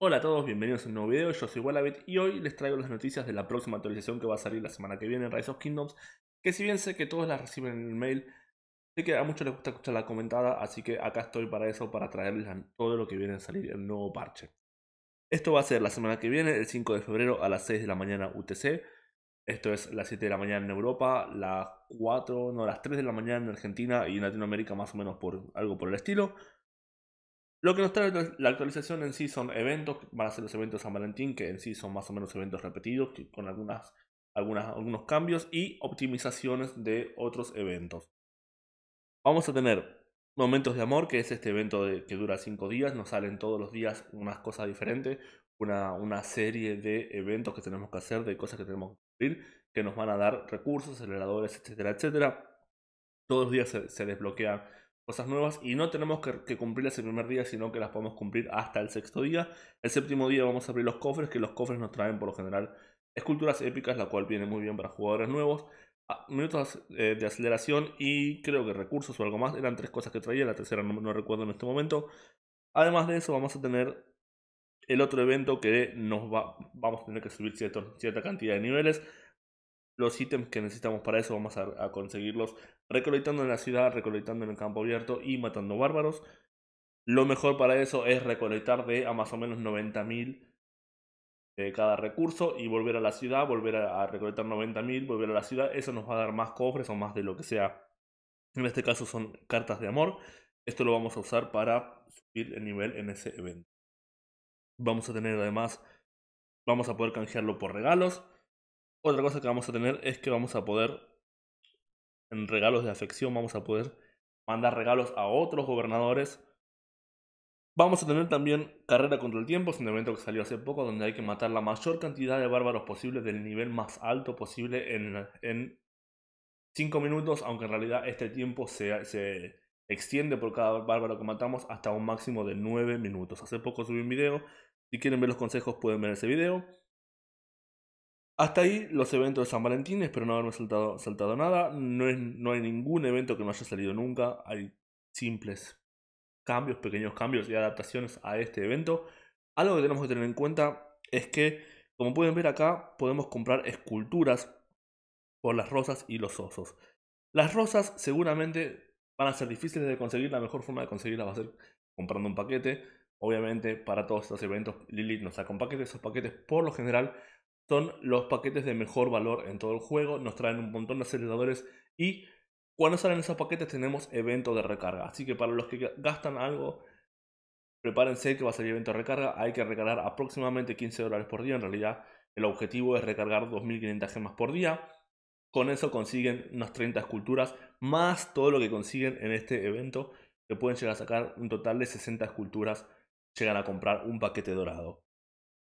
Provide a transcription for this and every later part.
Hola a todos, bienvenidos a un nuevo video, yo soy Wallabit y hoy les traigo las noticias de la próxima actualización que va a salir la semana que viene en Rise of Kingdoms, que si bien sé que todos las reciben en el mail, sé que a muchos les gusta escuchar la comentada, así que acá estoy para eso, para traerles todo lo que viene a salir el nuevo parche. Esto va a ser la semana que viene, el 5 de febrero a las 6 de la mañana UTC, esto es las 7 de la mañana en Europa, las 4, no, las 3 de la mañana en Argentina y en Latinoamérica más o menos por algo por el estilo. Lo que nos trae la actualización en sí son eventos, van a ser los eventos San Valentín, que en sí son más o menos eventos repetidos, con algunas, algunas, algunos cambios y optimizaciones de otros eventos. Vamos a tener Momentos de Amor, que es este evento que dura 5 días, nos salen todos los días unas cosas diferentes, una, una serie de eventos que tenemos que hacer, de cosas que tenemos que cumplir, que nos van a dar recursos, aceleradores, etcétera, etcétera. Todos los días se, se desbloquean cosas nuevas y no tenemos que, cumplirlas el primer día, sino que las podemos cumplir hasta el sexto día. El séptimo día vamos a abrir los cofres, que los cofres nos traen por lo general esculturas épicas, la cual viene muy bien para jugadores nuevos. Ah, minutos eh, de aceleración y creo que recursos o algo más. Eran tres cosas que traía, la tercera no, recuerdo en este momento. Además de eso vamos a tener el otro evento que nos va, vamos a tener que subir cierta cantidad de niveles los ítems que necesitamos para eso. Vamos a, conseguirlos recolectando en la ciudad, recolectando en el campo abierto y matando bárbaros. Lo mejor para eso es recolectar de a más o menos 90.000 de eh, cada recurso y volver a la ciudad, volver a, a recolectar 90.000, volver a la ciudad. Eso nos va a dar más cofres o más de lo que sea. En este caso son cartas de amor. Esto lo vamos a usar para subir el nivel en ese evento. Vamos a tener además, vamos a poder canjearlo por regalos. Otra cosa que vamos a tener es que vamos a poder, en regalos de afección, vamos a poder mandar regalos a otros gobernadores. Vamos a tener también Carrera contra el Tiempo, es un evento que salió hace poco donde hay que matar la mayor cantidad de bárbaros posible del nivel más alto posible en 5 minutos, aunque en realidad este tiempo se, se extiende por cada bárbaro que matamos hasta un máximo de 9 minutos. Hace poco subí un video, si quieren ver los consejos pueden ver ese video. Hasta ahí los eventos de San Valentín, espero no haberme saltado, nada. No, hay ningún evento que no haya salido nunca. Hay simples cambios, pequeños cambios y adaptaciones a este evento. Algo que tenemos que tener en cuenta es que, como pueden ver acá, podemos comprar esculturas por las rosas y los osos. Las rosas seguramente van a ser difíciles de conseguir, la mejor forma de conseguirlas va a ser comprando un paquete. Obviamente para todos estos eventos Lilith nos saca un esos paquetes por lo general son los paquetes de mejor valor en todo el juego. Nos traen un montón de aceleradores y cuando salen esos paquetes tenemos evento de recarga. Así que para los que gastan algo, prepárense que va a salir evento de recarga. Hay que recargar aproximadamente 15 dólares por día. En realidad el objetivo es recargar 2.500 gemas por día. Con eso consiguen unas 30 esculturas más todo lo que consiguen en este evento que pueden llegar a sacar un total de 60 esculturas llegan a comprar un paquete dorado.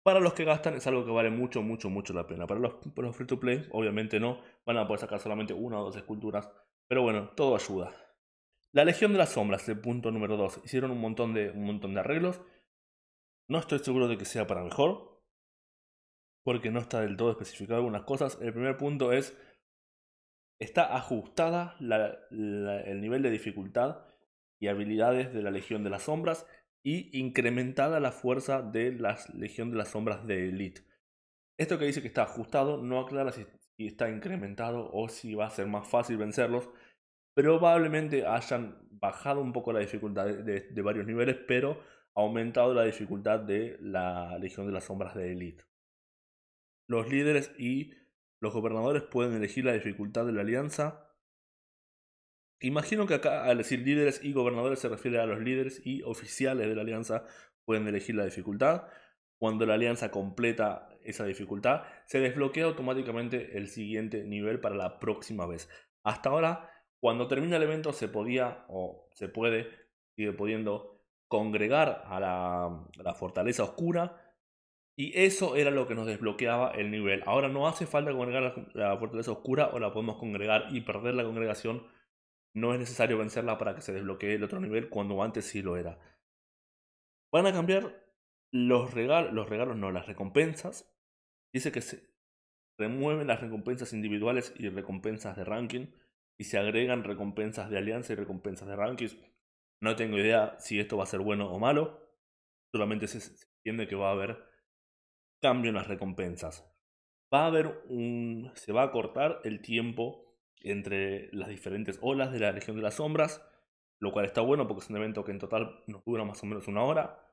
Para los que gastan es algo que vale mucho, mucho, mucho la pena. Para los, free to play, obviamente no, van a poder sacar solamente una o dos esculturas. Pero bueno, todo ayuda. La Legión de las Sombras, el punto número 2. Hicieron un montón, de, un montón de arreglos. No estoy seguro de que sea para mejor. Porque no está del todo especificado algunas cosas. El primer punto es. Está ajustada el nivel de dificultad y habilidades de la Legión de las Sombras y incrementada la fuerza de la Legión de las Sombras de Elite. Esto que dice que está ajustado no aclara si está incrementado o si va a ser más fácil vencerlos. Probablemente hayan bajado un poco la dificultad de, varios niveles, pero aumentado la dificultad de la Legión de las Sombras de Elite. Los líderes y los gobernadores pueden elegir la dificultad de la alianza Imagino que acá al decir líderes y gobernadores se refiere a los líderes y oficiales de la alianza pueden elegir la dificultad. Cuando la alianza completa esa dificultad, se desbloquea automáticamente el siguiente nivel para la próxima vez. Hasta ahora, cuando termina el evento se podía o se puede, sigue pudiendo congregar a la, fortaleza oscura, y eso era lo que nos desbloqueaba el nivel. Ahora no hace falta congregar a la, fortaleza oscura o la podemos congregar y perder la congregación no es necesario vencerla para que se desbloquee el otro nivel cuando antes sí lo era. Van a cambiar los regalos, los regalos no, las recompensas. Dice que se remueven las recompensas individuales y recompensas de ranking y se agregan recompensas de alianza y recompensas de rankings. No tengo idea si esto va a ser bueno o malo. Solamente se entiende que va a haber cambio en las recompensas. Va a haber un. se va a cortar el tiempo entre las diferentes olas de la región de las sombras, lo cual está bueno porque es un evento que en total nos dura más o menos una hora.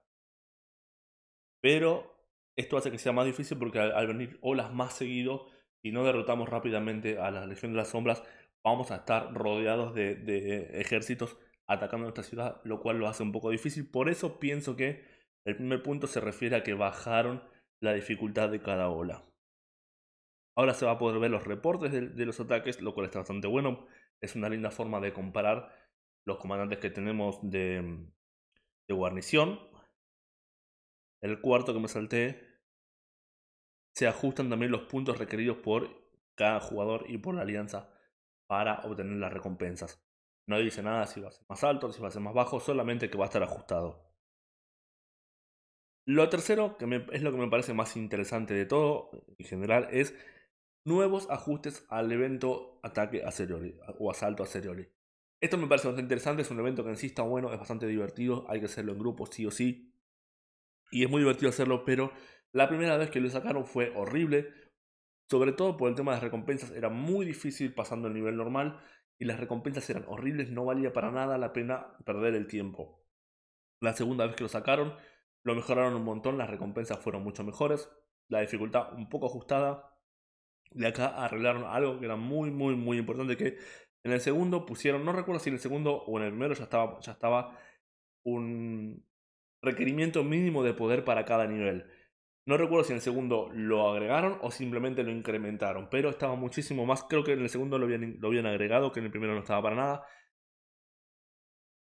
Pero esto hace que sea más difícil porque al, venir olas más seguido y no derrotamos rápidamente a la Legión de las sombras, vamos a estar rodeados de ejércitos atacando nuestra ciudad, lo cual lo hace un poco difícil. Por eso pienso que el primer punto se refiere a que bajaron la dificultad de cada ola. Ahora se va a poder ver los reportes de, los ataques, lo cual está bastante bueno. Es una linda forma de comparar los comandantes que tenemos de, guarnición. El cuarto que me salté. Se ajustan también los puntos requeridos por cada jugador y por la alianza para obtener las recompensas. No dice nada si va a ser más alto, si va a ser más bajo, solamente que va a estar ajustado. Lo tercero, que es lo que me parece más interesante de todo en general, es nuevos ajustes al evento ataque a seriori o asalto a seriori. Esto me parece bastante interesante, es un evento que en sí está bueno, es bastante divertido, hay que hacerlo en grupo sí o sí. Y es muy divertido hacerlo, pero la primera vez que lo sacaron fue horrible, sobre todo por el tema de recompensas, era muy difícil pasando el nivel normal y las recompensas eran horribles, no valía para nada la pena perder el tiempo. La segunda vez que lo sacaron, lo mejoraron un montón, las recompensas fueron mucho mejores, la dificultad un poco ajustada, de acá arreglaron algo que era muy, muy, muy importante, que en el segundo pusieron, no recuerdo si en el segundo o en el primero ya estaba, ya estaba un requerimiento mínimo de poder para cada nivel. No recuerdo si en el segundo lo agregaron o simplemente lo incrementaron, pero estaba muchísimo más. Creo que en el segundo lo habían, lo habían agregado, que en el primero no estaba para nada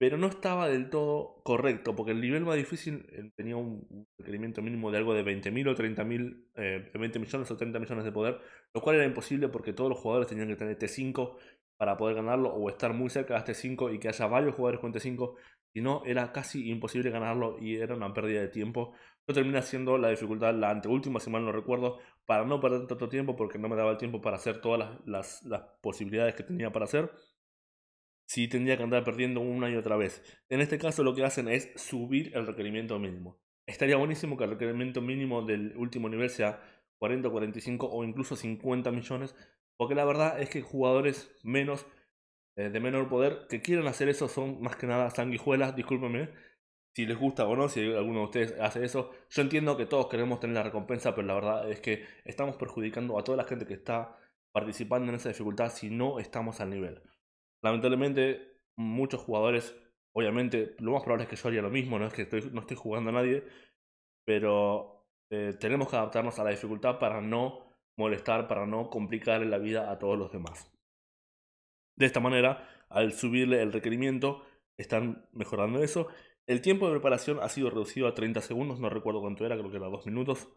pero no estaba del todo correcto, porque el nivel más difícil eh, tenía un requerimiento mínimo de algo de 20.000 o 30.000, eh, 20 millones o 30 millones de poder, lo cual era imposible porque todos los jugadores tenían que tener T5 para poder ganarlo o estar muy cerca de T5 este y que haya varios jugadores con T5, si no era casi imposible ganarlo y era una pérdida de tiempo. Yo terminé siendo la dificultad la anteúltima, si mal no recuerdo, para no perder tanto tiempo porque no me daba el tiempo para hacer todas las, las posibilidades que tenía para hacer si tendría que andar perdiendo una y otra vez. En este caso lo que hacen es subir el requerimiento mínimo. Estaría buenísimo que el requerimiento mínimo del último nivel sea 40, 45 o incluso 50 millones, porque la verdad es que jugadores menos eh, de menor poder que quieren hacer eso son más que nada sanguijuelas, discúlpenme si les gusta o no, si alguno de ustedes hace eso. Yo entiendo que todos queremos tener la recompensa, pero la verdad es que estamos perjudicando a toda la gente que está participando en esa dificultad si no estamos al nivel. Lamentablemente, muchos jugadores, obviamente, lo más probable es que yo haría lo mismo, no es que no estoy jugando a nadie, pero eh, tenemos que adaptarnos a la dificultad para no molestar, para no complicarle la vida a todos los demás. De esta manera, al subirle el requerimiento, están mejorando eso. El tiempo de preparación ha sido reducido a 30 segundos, no recuerdo cuánto era, creo que era 2 minutos.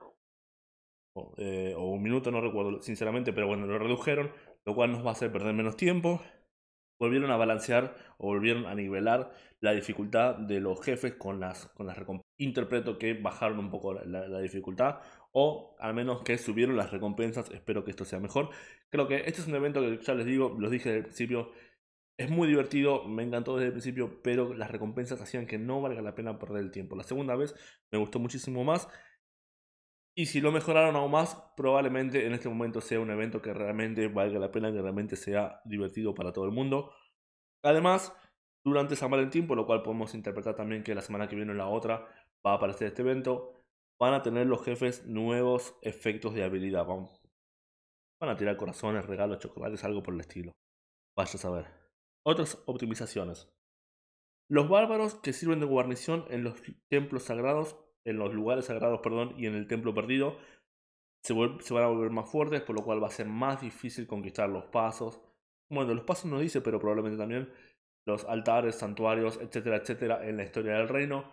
O, eh, o, un minuto, no recuerdo sinceramente, pero bueno, lo redujeron, lo cual nos va a hacer perder menos tiempo volvieron a balancear o volvieron a nivelar la dificultad de los jefes con las, con las recompensas. Interpreto que bajaron un poco la, dificultad o al menos que subieron las recompensas. Espero que esto sea mejor. Creo que este es un evento que ya les digo, los dije desde el principio. Es muy divertido, me encantó desde el principio, pero las recompensas hacían que no valga la pena perder el tiempo. La segunda vez me gustó muchísimo más y si lo mejoraron aún más, probablemente en este momento sea un evento que realmente valga la pena, que realmente sea divertido para todo el mundo. Además, durante San Valentín, por lo cual podemos interpretar también que la semana que viene o la otra va a aparecer este evento, van a tener los jefes nuevos efectos de habilidad. Van, van a tirar corazones, regalos, chocolates, algo por el estilo. Vaya a saber. Otras optimizaciones. Los bárbaros que sirven de guarnición en los templos sagrados en los lugares sagrados, perdón, y en el templo perdido, se, van a volver más fuertes, por lo cual va a ser más difícil conquistar los pasos. Bueno, los pasos no dice, pero probablemente también los altares, santuarios, etcétera, etcétera, en la historia del reino.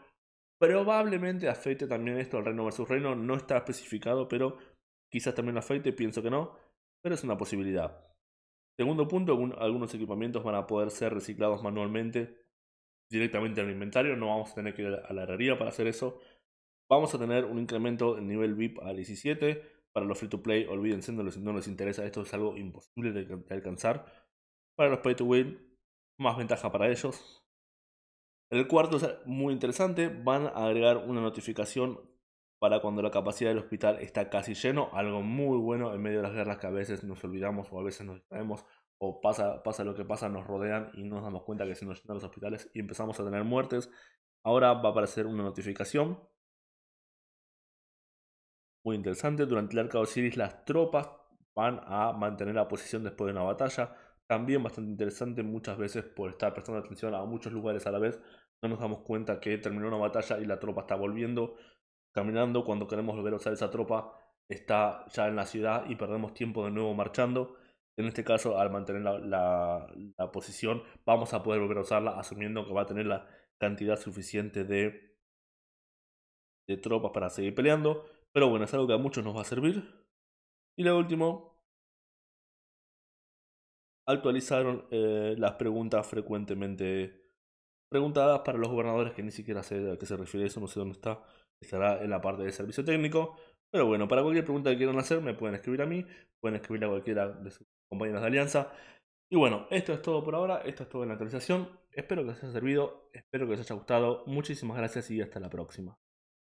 Probablemente afecte también esto al reino versus reino, no está especificado, pero quizás también afecte, pienso que no, pero es una posibilidad. Segundo punto, algunos equipamientos van a poder ser reciclados manualmente directamente al inventario, no vamos a tener que ir a la herrería para hacer eso, Vamos a tener un incremento en nivel VIP a 17. Para los free to play, olvídense, no les, interesa. Esto es algo imposible de, alcanzar. Para los pay to win, más ventaja para ellos. El cuarto es muy interesante. Van a agregar una notificación para cuando la capacidad del hospital está casi lleno, algo muy bueno en medio de las guerras que a veces nos olvidamos o a veces nos distraemos o pasa, pasa lo que pasa, nos rodean y nos damos cuenta que se nos llenan los hospitales y empezamos a tener muertes. Ahora va a aparecer una notificación muy interesante. Durante el arca de Osiris las tropas van a mantener la posición después de una batalla. También bastante interesante muchas veces por estar prestando atención a muchos lugares a la vez. No nos damos cuenta que terminó una batalla y la tropa está volviendo, caminando. Cuando queremos volver a usar esa tropa está ya en la ciudad y perdemos tiempo de nuevo marchando. En este caso, al mantener la, posición, vamos a poder volver a usarla asumiendo que va a tener la cantidad suficiente de, de tropas para seguir peleando. Pero bueno, es algo que a muchos nos va a servir. Y lo último, actualizaron eh, las preguntas frecuentemente preguntadas para los gobernadores, que ni siquiera sé a qué se refiere eso, no sé dónde está. Estará en la parte de servicio técnico. Pero bueno, para cualquier pregunta que quieran hacer, me pueden escribir a mí, pueden escribir a cualquiera de sus compañeros de alianza. Y bueno, esto es todo por ahora, esto es todo en la actualización. Espero que les haya servido, espero que les haya gustado. Muchísimas gracias y hasta la próxima.